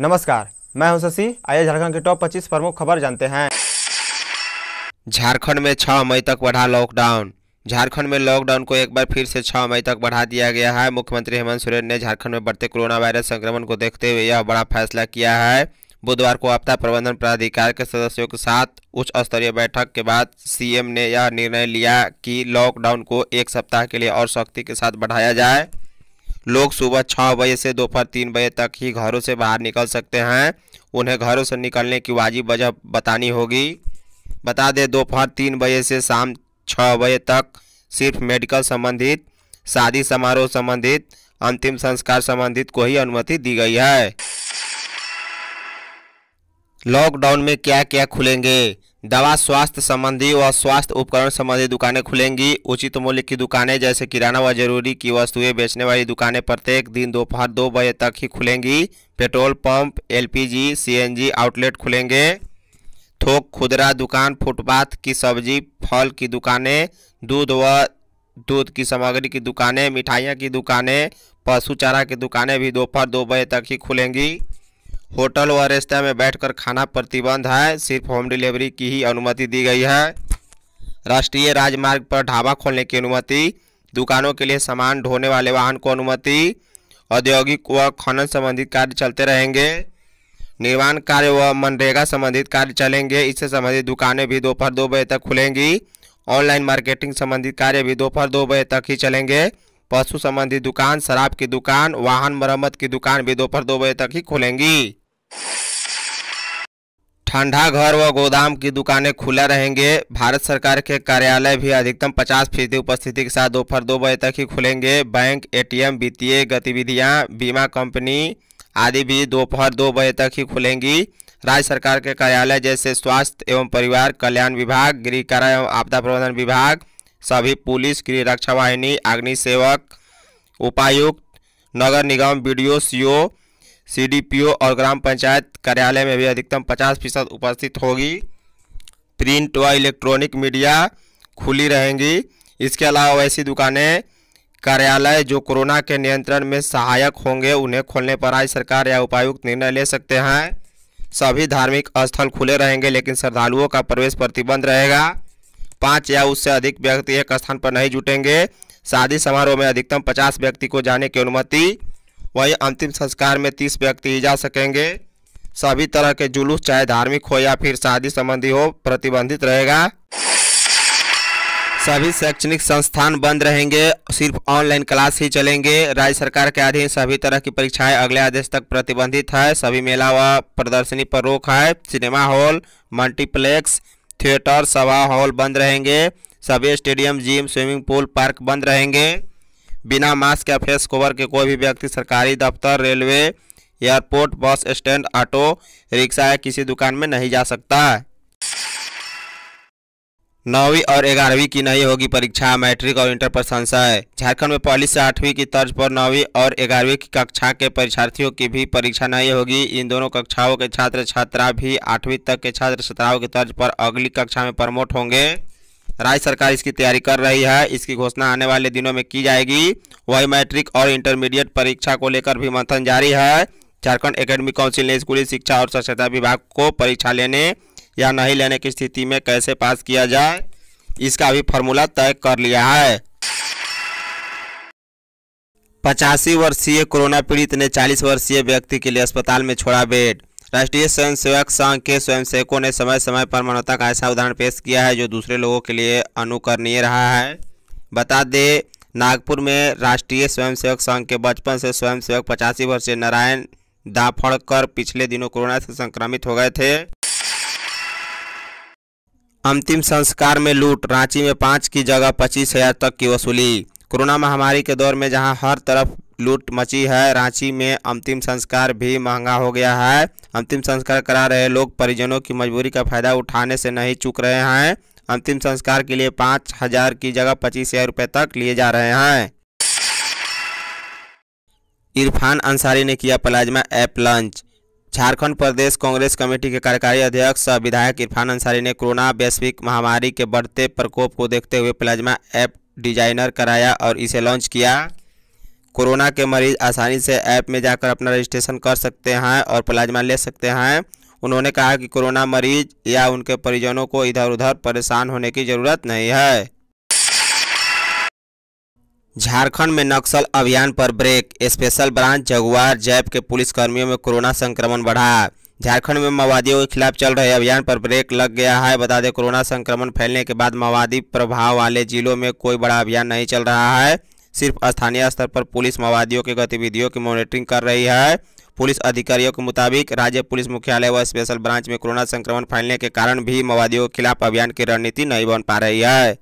नमस्कार मैं हूं शशि आइए झारखंड के टॉप 25 प्रमुख खबर जानते हैं झारखंड में 6 मई तक बढ़ा लॉकडाउन झारखंड में लॉकडाउन को एक बार फिर से 6 मई तक बढ़ा दिया गया है मुख्यमंत्री हेमंत सोरेन ने झारखंड में बढ़ते कोरोना वायरस संक्रमण को देखते हुए यह बड़ा फैसला किया है बुधवार को आपदा प्रबंधन प्राधिकार के सदस्यों के साथ उच्च स्तरीय बैठक के बाद सीएम ने यह निर्णय लिया कि लॉकडाउन को एक सप्ताह के लिए और सख्ती के साथ बढ़ाया जाए लोग सुबह छः बजे से दोपहर तीन बजे तक ही घरों से बाहर निकल सकते हैं उन्हें घरों से निकलने की वाजिब वजह बतानी होगी बता दें दोपहर तीन बजे से शाम छः बजे तक सिर्फ मेडिकल संबंधित शादी समारोह संबंधित अंतिम संस्कार संबंधित को ही अनुमति दी गई है लॉकडाउन में क्या क्या खुलेंगे दवा स्वास्थ्य संबंधी व स्वास्थ्य उपकरण संबंधी दुकानें खुलेंगी उचित मूल्य की दुकानें जैसे किराना व जरूरी की वस्तुएं बेचने वाली दुकानें प्रत्येक दिन दोपहर दो बजे तक ही खुलेंगी petrol pump LPG CNG outlet खुलेंगे थोक खुदरा दुकान फुटपाथ की सब्जी फल की दुकानें दूध व दूध की सामग्री की दुकानें मिठाइयाँ की दुकानें पशु चारा की दुकानें भी दोपहर दो बजे तक ही खुलेंगी होटल व रेस्तरा में बैठकर खाना प्रतिबंध है सिर्फ होम डिलीवरी की ही अनुमति दी गई है राष्ट्रीय राजमार्ग पर ढाबा खोलने की अनुमति दुकानों के लिए सामान ढोने वाले वाहन को अनुमति औद्योगिक व खनन संबंधित कार्य चलते रहेंगे निर्माण कार्य व मनरेगा संबंधित कार्य चलेंगे इससे संबंधित दुकानें भी दोपहर दो बजे तक खुलेंगी ऑनलाइन मार्केटिंग संबंधित कार्य भी दोपहर दो बजे तक ही चलेंगे पशु संबंधी दुकान शराब की दुकान वाहन मरम्मत की दुकान भी दोपहर दो बजे तक ही खुलेंगी ठंडा घर व गोदाम की दुकानें खुला रहेंगे भारत सरकार के कार्यालय भी अधिकतम 50 फीसदी उपस्थिति के साथ दोपहर दो बजे तक ही खुलेंगे बैंक एटीएम वित्तीय गतिविधियां बीमा कंपनी आदि भी दोपहर दो, दो बजे तक ही खुलेंगी राज्य सरकार के कार्यालय जैसे स्वास्थ्य एवं परिवार कल्याण विभाग गृह कार्य एवं आपदा प्रबंधन विभाग सभी पुलिस गृह रक्षा वाहिनी अग्निसेवक उपायुक्त नगर निगम बी डी ओ सीडीपीओ और ग्राम पंचायत कार्यालय में भी अधिकतम 50 फीसद उपस्थित होगी प्रिंट व इलेक्ट्रॉनिक मीडिया खुली रहेंगी इसके अलावा ऐसी दुकानें कार्यालय जो कोरोना के नियंत्रण में सहायक होंगे उन्हें खोलने पर राज्य सरकार या उपायुक्त निर्णय ले सकते हैं सभी धार्मिक स्थल खुले रहेंगे लेकिन श्रद्धालुओं का प्रवेश प्रतिबंध रहेगा पाँच या उससे अधिक व्यक्ति एक स्थान पर नहीं जुटेंगे शादी समारोह में अधिकतम पचास व्यक्ति को जाने की अनुमति वहीं अंतिम संस्कार में तीस व्यक्ति ही जा सकेंगे सभी तरह के जुलूस चाहे धार्मिक हो या फिर शादी संबंधी हो प्रतिबंधित रहेगा सभी शैक्षणिक संस्थान बंद रहेंगे सिर्फ ऑनलाइन क्लास ही चलेंगे राज्य सरकार के अधीन सभी तरह की परीक्षाएं अगले आदेश तक प्रतिबंधित है सभी मेला व प्रदर्शनी पर रोक है सिनेमा हॉल मल्टीप्लेक्स थिएटर सभा हॉल बंद रहेंगे सभी stadium gym swimming pool park बंद रहेंगे बिना मास्क या फेस कवर के कोई भी व्यक्ति सरकारी दफ्तर railway airport bus stand auto rickshaw या किसी दुकान में नहीं जा सकता नौवीं और ग्यारहवीं की नहीं होगी परीक्षा मैट्रिक और इंटर पर संशय झारखंड में पहली से आठवीं की तर्ज पर नौवीं और ग्यारहवीं की कक्षा के परीक्षार्थियों की भी परीक्षा नहीं होगी इन दोनों कक्षाओं के छात्र छात्रा भी आठवीं तक के छात्र छात्राओं की तर्ज पर अगली कक्षा में प्रमोट होंगे राज्य सरकार इसकी तैयारी कर रही है इसकी घोषणा आने वाले दिनों में की जाएगी वही मैट्रिक और इंटरमीडिएट परीक्षा को लेकर भी मंथन जारी है झारखंड एकेडमिक काउंसिल ने स्कूली शिक्षा और स्वच्छता विभाग को परीक्षा लेने या नहीं लेने की स्थिति में कैसे पास किया जाए इसका भी फॉर्मूला तय कर लिया है पचासी वर्षीय कोरोना पीड़ित ने चालीस वर्षीय व्यक्ति के लिए अस्पताल में छोड़ा बेड राष्ट्रीय स्वयंसेवक संघ के स्वयंसेवकों ने समय समय पर मानवता का ऐसा उदाहरण पेश किया है जो दूसरे लोगों के लिए अनुकरणीय रहा है बता दें नागपुर में राष्ट्रीय स्वयंसेवक संघ के बचपन से स्वयंसेवक पचासी वर्षीय नारायण दाफड़कर पिछले दिनों कोरोना से संक्रमित हो गए थे अंतिम संस्कार में लूट रांची में पाँच की जगह पच्चीस हजार तक की वसूली कोरोना महामारी के दौर में जहां हर तरफ लूट मची है रांची में अंतिम संस्कार भी महंगा हो गया है अंतिम संस्कार करा रहे लोग परिजनों की मजबूरी का फायदा उठाने से नहीं चूक रहे हैं अंतिम संस्कार के लिए पाँच हजार की जगह पच्चीस हजार रुपये तक लिए जा रहे हैं इरफान अंसारी ने किया plasma app launch Jharkhand Pradesh Congress committee के कार्यकारी अध्यक्ष और विधायक इरफान अंसारी ने कोरोना वैश्विक महामारी के बढ़ते प्रकोप को देखते हुए प्लाज्मा ऐप डिजाइनर कराया और इसे लॉन्च किया कोरोना के मरीज आसानी से ऐप में जाकर अपना रजिस्ट्रेशन कर सकते हैं और प्लाज्मा ले सकते हैं उन्होंने कहा कि कोरोना मरीज या उनके परिजनों को इधर उधर परेशान होने की ज़रूरत नहीं है झारखंड में नक्सल अभियान पर break special branch jaguar JAP के पुलिसकर्मियों में कोरोना संक्रमण बढ़ा झारखंड में माओवादियों के खिलाफ चल रहे अभियान पर ब्रेक लग गया है बता दें कोरोना संक्रमण फैलने के बाद माओवादी प्रभाव वाले जिलों में कोई बड़ा अभियान नहीं चल रहा है सिर्फ स्थानीय स्तर पर पुलिस माओवादियों के गतिविधियों की मॉनिटरिंग कर रही है पुलिस अधिकारियों के मुताबिक राज्य पुलिस मुख्यालय व स्पेशल ब्रांच में कोरोना संक्रमण फैलने के कारण भी माओवादियों के खिलाफ अभियान की रणनीति नहीं बन पा रही है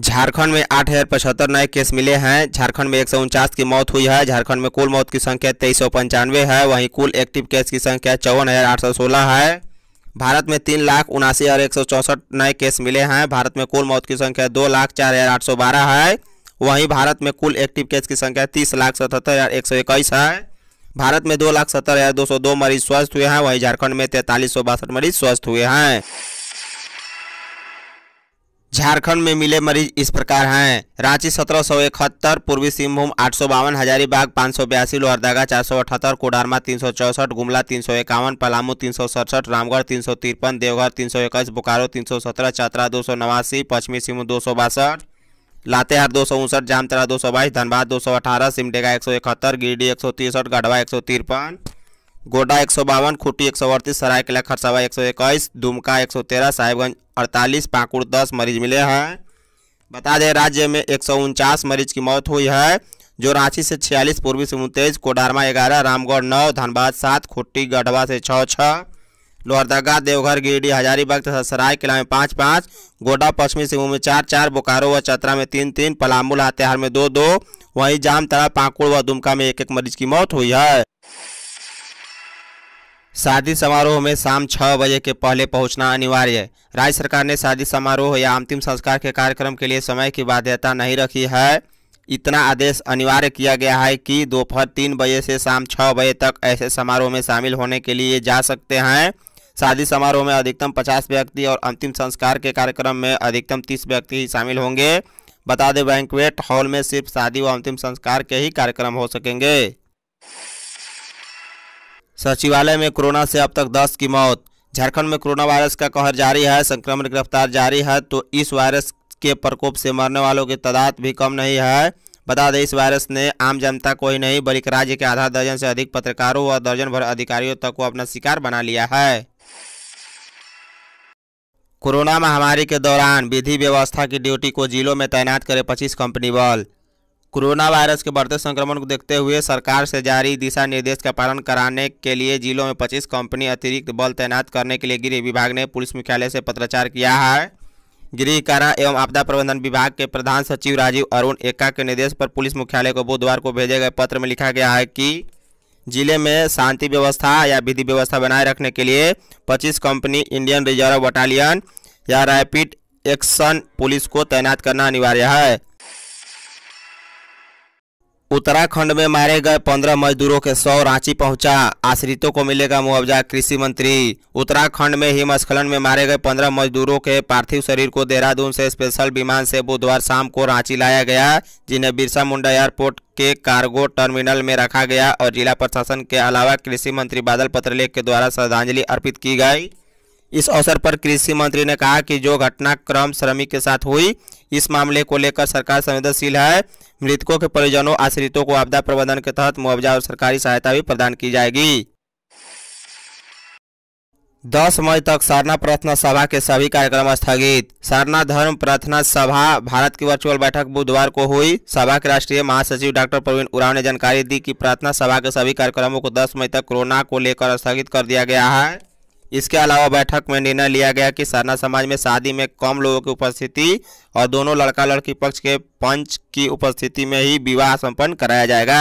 झारखंड में आठ हजार पचहत्तर नए केस मिले हैं झारखंड में एक सौ उनचास की मौत हुई है झारखंड में कुल मौत की संख्या तेईस सौ पंचानवे है वहीं कुल एक्टिव केस की संख्या चौवन हजार आठ सौ सोलह है भारत में तीन लाख उनासी हज़ार एक सौ चौंसठ नए केस मिले हैं भारत में कुल मौत की संख्या दो लाख चार हज़ार आठ सौ बारह है वहीं भारत में कुल एक्टिव केस की संख्या तीस लाख सतहत्तर हज़ार एक सौ इक्कीस है भारत में दो लाख सत्तर हज़ार दो सौ दो मरीज स्वस्थ हुए हैं वहीं झारखंड में तैंतालीस सौ बासठ मरीज स्वस्थ हुए हैं झारखंड में मिले मरीज इस प्रकार हैं रांची सत्रह सौ इकहत्तर पूर्वी सिंहभूम आठ सौ बावन हजारीबाग पाँच सौ बयासी लोहरदगा चार सौ अठहत्तर कोडारमा तीन सौ चौसठ गुमला तीन सौ इक्यावन पलामू तीन सौ सड़सठ रामगढ़ तीन सौ तिरपन देवघर तीन सौ इक्कीस बोकारो तीन सौ सत्रह चतरा दो सौ नवासी पश्चिमी सिंहभूम दो सौ बासठ लातेहार दो सौ उनसठ जामतरा दो सौ बाईस धनबाद दो सौ अठारह सिमडेगा एक सौ इकहत्तर गिरडी एक सौ तिरसठ गढ़वा एक सौ तिरपन गोडा एक सौ बावन खूटी एक सौ अड़तीस सरायकला खरसावा एक सौ इक्कीस दुमका एक सौ तेरह साहिबगंज अड़तालीस पाकुड़ दस मरीज मिले हैं बता दें राज्य में एक सौ उनचास मरीज की मौत हुई है जो रांची से छियालीस पूर्वी सिंहभूम तेईस कोडारमा ग्यारह रामगढ़ नौ धनबाद सात खुट्टी गढ़वा से छः छः लोहरदगा देवघर गिरडी हजारीबाग तथा सरायकला में पाँच पाँच गोडा पश्चिमी सिंहभूम में चार चार बोकारो व चतरा में तीन तीन पलामू लातेहार में दो दो वहीं जामतरा पाकुड़ व दुमका में एक एक मरीज की मौत हुई है शादी समारोह में शाम छः बजे के पहले पहुंचना अनिवार्य है राज्य सरकार ने शादी समारोह या अंतिम संस्कार के कार्यक्रम के लिए समय की बाध्यता नहीं रखी है इतना आदेश अनिवार्य किया गया है कि दोपहर तीन बजे से शाम छः बजे तक ऐसे समारोह में शामिल होने के लिए जा सकते हैं शादी समारोह में अधिकतम पचास व्यक्ति और अंतिम संस्कार के कार्यक्रम में अधिकतम तीस व्यक्ति ही शामिल होंगे बता दें बैंकवेट हॉल में सिर्फ शादी व अंतिम संस्कार के ही कार्यक्रम हो सकेंगे सचिवालय में कोरोना से अब तक दस की मौत झारखंड में कोरोना वायरस का कहर जारी है संक्रमण गिरफ्तार जारी है तो इस वायरस के प्रकोप से मरने वालों की तादाद भी कम नहीं है बता दें इस वायरस ने आम जनता को ही नहीं बल्कि राज्य के आधा दर्जन से अधिक पत्रकारों व दर्जन भर अधिकारियों तक को अपना शिकार बना लिया है कोरोना महामारी के दौरान विधि व्यवस्था की ड्यूटी को जिलों में तैनात करे पच्चीस कंपनी बल कोरोना वायरस के बढ़ते संक्रमण को देखते हुए सरकार से जारी दिशा निर्देश का पालन कराने के लिए जिलों में 25 कंपनी अतिरिक्त बल तैनात करने के लिए गृह विभाग ने पुलिस मुख्यालय से पत्राचार किया है गृह कारा एवं आपदा प्रबंधन विभाग के प्रधान सचिव राजीव अरुण एक्का के निर्देश पर पुलिस मुख्यालय को बुधवार को भेजे गए पत्र में लिखा गया है कि जिले में शांति व्यवस्था या विधि व्यवस्था बनाए रखने के लिए 25 कंपनी इंडियन रिजर्व बटालियन या रैपिड एक्शन पुलिस को तैनात करना अनिवार्य है उत्तराखंड में मारे गए पंद्रह मजदूरों के शव रांची पहुंचा आश्रितों को मिलेगा मुआवजा कृषि मंत्री उत्तराखंड में हिमस्खलन में मारे गए पंद्रह मजदूरों के पार्थिव शरीर को देहरादून से स्पेशल विमान से बुधवार शाम को रांची लाया गया जिन्हें बिरसा मुंडा एयरपोर्ट के कार्गो टर्मिनल में रखा गया और जिला प्रशासन के अलावा कृषि मंत्री बादल पत्रलेख के द्वारा श्रद्धांजलि अर्पित की गई इस अवसर पर कृषि मंत्री ने कहा कि जो घटनाक्रम श्रमिक के साथ हुई इस मामले को लेकर सरकार संवेदनशील है मृतकों के परिजनों आश्रितों को आपदा प्रबंधन के तहत मुआवजा और सरकारी सहायता भी प्रदान की जाएगी दस मई तक सारना प्रार्थना सभा के सभी कार्यक्रम स्थगित सारना धर्म प्रार्थना सभा भारत की वर्चुअल बैठक बुधवार को हुई सभा के राष्ट्रीय महासचिव डॉक्टर प्रवीण उराव ने जानकारी दी कि प्रार्थना सभा के सभी कार्यक्रमों को 10 मई तक कोरोना को लेकर स्थगित कर दिया गया है इसके अलावा बैठक में निर्णय लिया गया कि सरना समाज में शादी में कम लोगों की उपस्थिति और दोनों लड़का लड़की पक्ष के पंच की उपस्थिति में ही विवाह संपन्न कराया जाएगा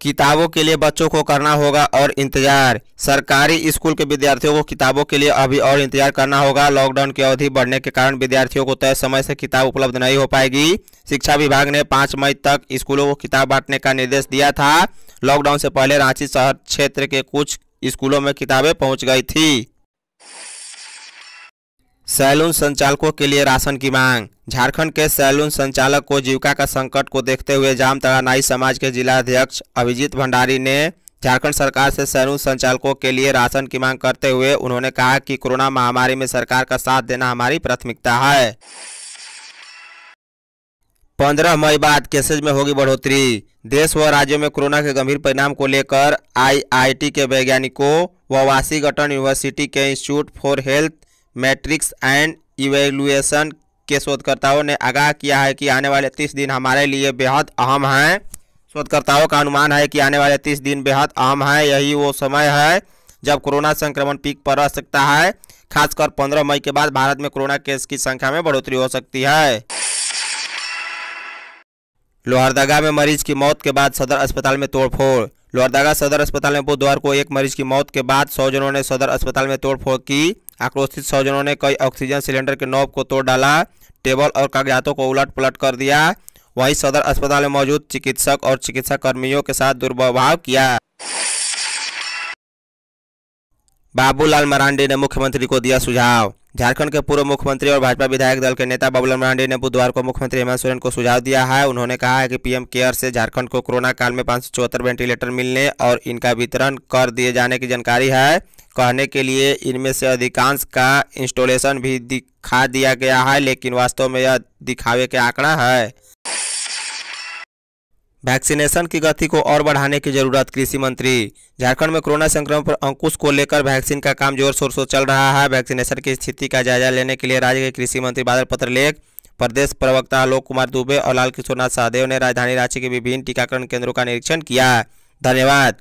किताबों के लिए बच्चों को करना होगा और इंतजार सरकारी स्कूल के विद्यार्थियों को किताबों के लिए अभी और इंतजार करना होगा लॉकडाउन की अवधि बढ़ने के कारण विद्यार्थियों को तय समय से किताब उपलब्ध नहीं हो पाएगी शिक्षा विभाग ने 5 मई तक स्कूलों को किताब बांटने का निर्देश दिया था लॉकडाउन से पहले रांची शहर क्षेत्र के कुछ स्कूलों में किताबें पहुंच गई थी सैलून संचालकों के लिए राशन की मांग झारखंड के सैलून संचालक को जीविका का संकट को देखते हुए जामतड़ा नाई समाज के जिला अध्यक्ष अभिजीत भंडारी ने झारखंड सरकार से सैलून संचालकों के लिए राशन की मांग करते हुए उन्होंने कहा कि कोरोना महामारी में सरकार का साथ देना हमारी प्राथमिकता है पंद्रह मई बाद केसेज में होगी बढ़ोतरी देश व राज्यों में कोरोना के गंभीर परिणाम को लेकर आईआईटी के वैज्ञानिकों व वाशिंगटन यूनिवर्सिटी के institute for health metrics and evaluation के शोधकर्ताओं ने आगाह किया है कि आने वाले तीस दिन हमारे लिए बेहद अहम हैं शोधकर्ताओं का अनुमान है कि आने वाले तीस दिन बेहद अहम हैं यही वो समय है जब कोरोना संक्रमण पीक पर रह सकता है खासकर पंद्रह मई के बाद भारत में कोरोना केस की संख्या में बढ़ोतरी हो सकती है लोहरदगा में मरीज की मौत के बाद सदर अस्पताल में तोड़फोड़ लोहरदगा सदर अस्पताल में बुधवार को एक मरीज की मौत के बाद सौजनों ने सदर अस्पताल में तोड़फोड़ की आक्रोशित सौजनों ने कई ऑक्सीजन सिलेंडर के नोब को तोड़ डाला टेबल और कागजातों को उलट पुलट कर दिया वहीं सदर अस्पताल में मौजूद चिकित्सक और चिकित्सा कर्मियों के साथ दुर्व्यवहार किया बाबूलाल मरांडी ने मुख्यमंत्री को दिया सुझाव झारखंड के पूर्व मुख्यमंत्री और भाजपा विधायक दल के नेता बाबूलाल मरांडी ने बुधवार को मुख्यमंत्री हेमंत सोरेन को सुझाव दिया है उन्होंने कहा है कि पीएम केयर से झारखंड को कोरोना काल में पाँच वेंटिलेटर मिलने और इनका वितरण कर दिए जाने की जानकारी है कहने के लिए इनमें से अधिकांश का इंस्टॉलेशन भी दिखा दिया गया है लेकिन वास्तव में यह दिखावे के आंकड़ा है वैक्सीनेशन की गति को और बढ़ाने की जरूरत कृषि मंत्री झारखंड में कोरोना संक्रमण पर अंकुश को लेकर वैक्सीन का काम जोर शोर से चल रहा है वैक्सीनेशन की स्थिति का जायजा लेने के लिए राज्य के कृषि मंत्री बादल पत्रलेख प्रदेश प्रवक्ता आलोक कुमार दुबे और लाल किशोरनाथ सहदेव ने राजधानी रांची के विभिन्न टीकाकरण केंद्रों का निरीक्षण किया धन्यवाद